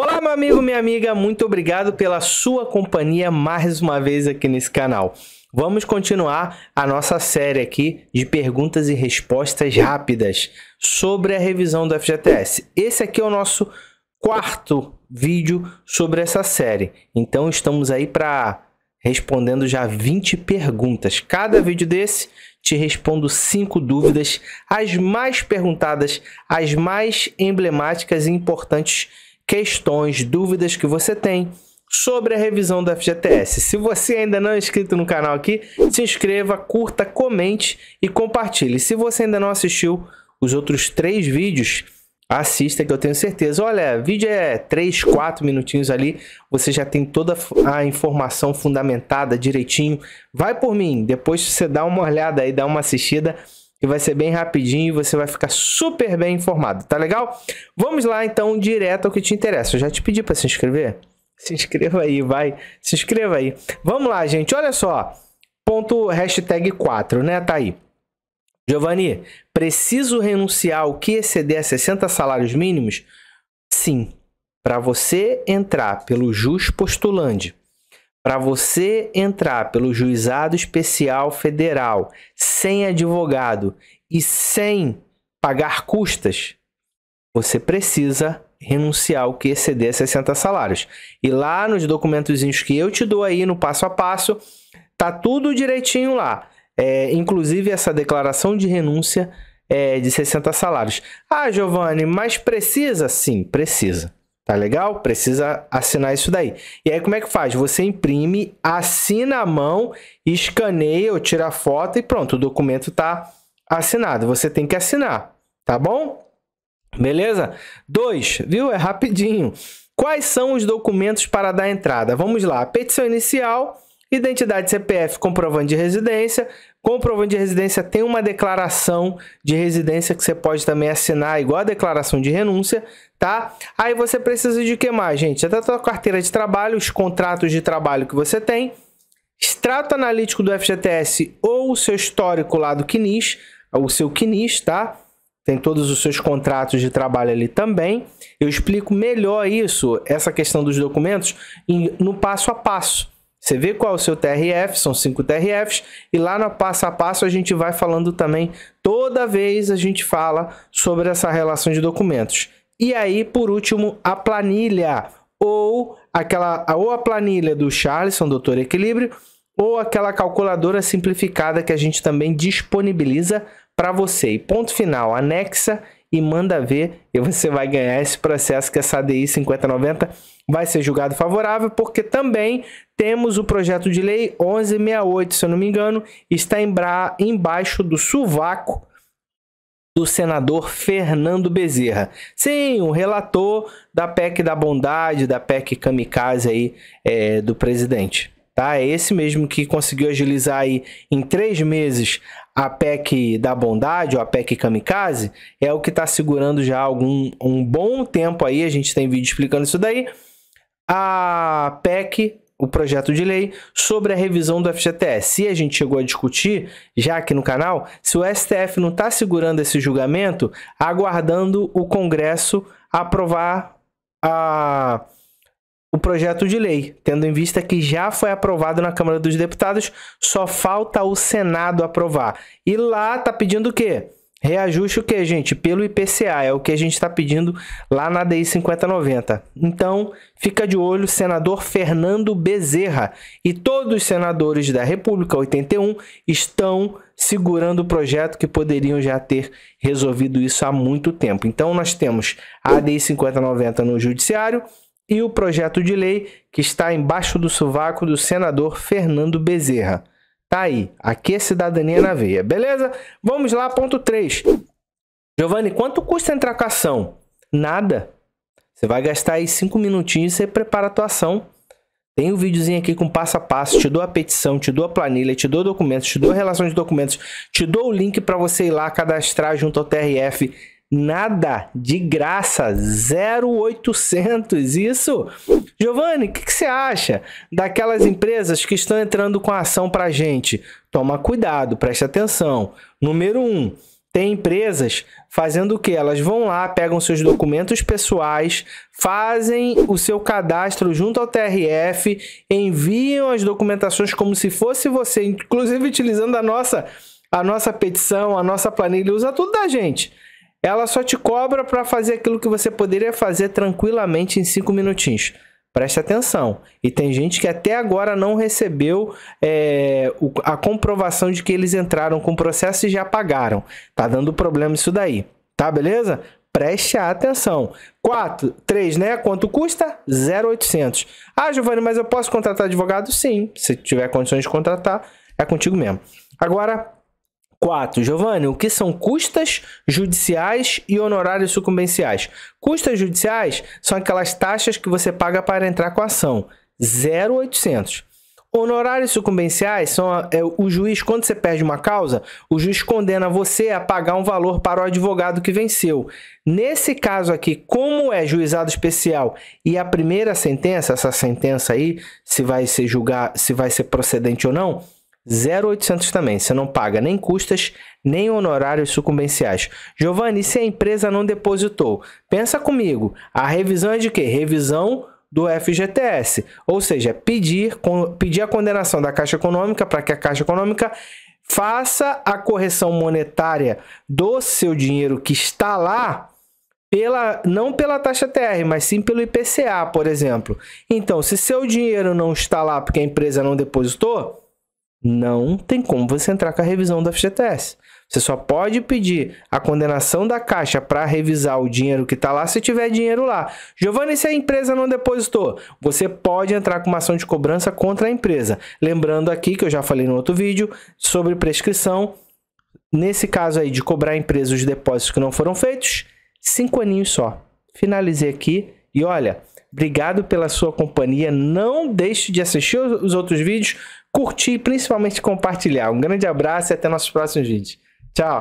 Olá, meu amigo, minha amiga, muito obrigado pela sua companhia mais uma vez aqui nesse canal. Vamos continuar a nossa série aqui de perguntas e respostas rápidas sobre a revisão do FGTS. Esse aqui é o nosso quarto vídeo sobre essa série. Então estamos aí para respondendo já 20 perguntas. Cada vídeo desse te respondo cinco dúvidas, as mais perguntadas, as mais emblemáticas e importantes questões, dúvidas que você tem sobre a revisão do FGTS. Se você ainda não é inscrito no canal aqui, se inscreva, curta, comente e compartilhe. Se você ainda não assistiu os outros três vídeos, assista que eu tenho certeza. Olha, vídeo é 3, 4 minutinhos ali, você já tem toda a informação fundamentada direitinho. Vai por mim, depois você dá uma olhada aí, dá uma assistida que vai ser bem rapidinho e você vai ficar super bem informado, tá legal? Vamos lá então direto ao que te interessa. Eu já te pedi para se inscrever. Se inscreva aí, vai. Se inscreva aí. Vamos lá, gente. Olha só. Ponto hashtag 4, né? Tá aí. Giovanni, preciso renunciar ao que exceder a 60 salários mínimos? Sim. Para você entrar pelo Jus Postulante para você entrar pelo juizado especial federal sem advogado e sem pagar custas, você precisa renunciar o que exceder 60 salários. E lá nos documentozinhos que eu te dou aí no passo a passo, tá tudo direitinho lá. É, inclusive essa declaração de renúncia é, de 60 salários. Ah, Giovanni, mas precisa? Sim, precisa. Tá legal? Precisa assinar isso daí. E aí, como é que faz? Você imprime, assina a mão, escaneia ou tira a foto e pronto, o documento tá assinado. Você tem que assinar, tá bom? Beleza? Dois, viu? É rapidinho. Quais são os documentos para dar entrada? Vamos lá. Petição inicial, identidade CPF comprovante de residência, Comprovante de residência tem uma declaração de residência que você pode também assinar, igual a declaração de renúncia, tá? Aí você precisa de que mais, gente? Até a sua carteira de trabalho, os contratos de trabalho que você tem, extrato analítico do FGTS ou o seu histórico lá do CNIS, o seu CNIS, tá? tem todos os seus contratos de trabalho ali também. Eu explico melhor isso, essa questão dos documentos, no passo a passo. Você vê qual é o seu TRF, são cinco TRFs, e lá no passo a passo a gente vai falando também, toda vez a gente fala sobre essa relação de documentos. E aí, por último, a planilha, ou aquela ou a planilha do Charleson, Doutor Equilíbrio, ou aquela calculadora simplificada que a gente também disponibiliza para você. E ponto final, anexa e manda ver e você vai ganhar esse processo que essa DI 5090 vai ser julgado favorável, porque também temos o projeto de lei 1168, se eu não me engano, está embaixo do sovaco do senador Fernando Bezerra. Sim, o relator da PEC da bondade, da PEC kamikaze aí é, do presidente. Tá? É esse mesmo que conseguiu agilizar aí em três meses a PEC da bondade, ou a PEC kamikaze, é o que está segurando já algum um bom tempo aí, a gente tem vídeo explicando isso daí, a PEC o projeto de lei sobre a revisão do FGTS. E a gente chegou a discutir, já aqui no canal, se o STF não está segurando esse julgamento, aguardando o Congresso aprovar a, o projeto de lei, tendo em vista que já foi aprovado na Câmara dos Deputados, só falta o Senado aprovar. E lá está pedindo o quê? Reajuste o que, gente? Pelo IPCA, é o que a gente está pedindo lá na DI 5090. Então, fica de olho, senador Fernando Bezerra. E todos os senadores da República 81 estão segurando o projeto que poderiam já ter resolvido isso há muito tempo. Então, nós temos a DI 5090 no Judiciário e o projeto de lei que está embaixo do sovaco do senador Fernando Bezerra. Tá aí. Aqui é cidadania na veia, beleza? Vamos lá, ponto 3. Giovanni, quanto custa entrar com a ação? Nada. Você vai gastar aí 5 minutinhos e você prepara a tua ação. Tem um videozinho aqui com passo a passo, te dou a petição, te dou a planilha, te dou documentos, te dou relação de documentos, te dou o link para você ir lá cadastrar junto ao TRF, Nada, de graça, 0800. Isso. Giovanni, o que, que, você acha daquelas empresas que estão entrando com a ação para a gente? Toma cuidado, preste atenção. Número 1. Um, tem empresas fazendo o que? Elas vão lá, pegam seus documentos pessoais, fazem o seu cadastro junto ao TRF, enviam as documentações como se fosse você, inclusive utilizando a nossa, a nossa petição, a nossa planilha, usa tudo da gente ela só te cobra para fazer aquilo que você poderia fazer tranquilamente em cinco minutinhos. Preste atenção. E tem gente que até agora não recebeu é, a comprovação de que eles entraram com o processo e já pagaram. Tá dando problema isso daí. Tá, beleza? Preste atenção. 4, 3, né? Quanto custa? 0,800. Ah, Giovanni, mas eu posso contratar advogado? Sim. Se tiver condições de contratar, é contigo mesmo. Agora, 4. Giovanni, o que são custas judiciais e honorários sucumbenciais? Custas judiciais são aquelas taxas que você paga para entrar com a ação, 0,800. Honorários sucumbenciais são é, o juiz, quando você perde uma causa, o juiz condena você a pagar um valor para o advogado que venceu. Nesse caso aqui, como é juizado especial e a primeira sentença, essa sentença aí, se vai ser julgar, se vai ser procedente ou não, 0800 também. Você não paga nem custas, nem honorários sucumbenciais. Giovanni, se a empresa não depositou? Pensa comigo. A revisão é de quê? Revisão do FGTS. Ou seja, pedir, pedir a condenação da Caixa Econômica para que a Caixa Econômica faça a correção monetária do seu dinheiro que está lá pela não pela taxa TR, mas sim pelo IPCA, por exemplo. Então, se seu dinheiro não está lá porque a empresa não depositou, não tem como você entrar com a revisão do FGTS. Você só pode pedir a condenação da Caixa para revisar o dinheiro que está lá se tiver dinheiro lá. Giovanni, se a empresa não depositou, você pode entrar com uma ação de cobrança contra a empresa. Lembrando aqui que eu já falei no outro vídeo sobre prescrição. Nesse caso aí de cobrar a empresa os depósitos que não foram feitos, cinco aninhos só. Finalizei aqui e olha, obrigado pela sua companhia. Não deixe de assistir os outros vídeos curtir e principalmente compartilhar. Um grande abraço e até nossos próximos vídeos. Tchau!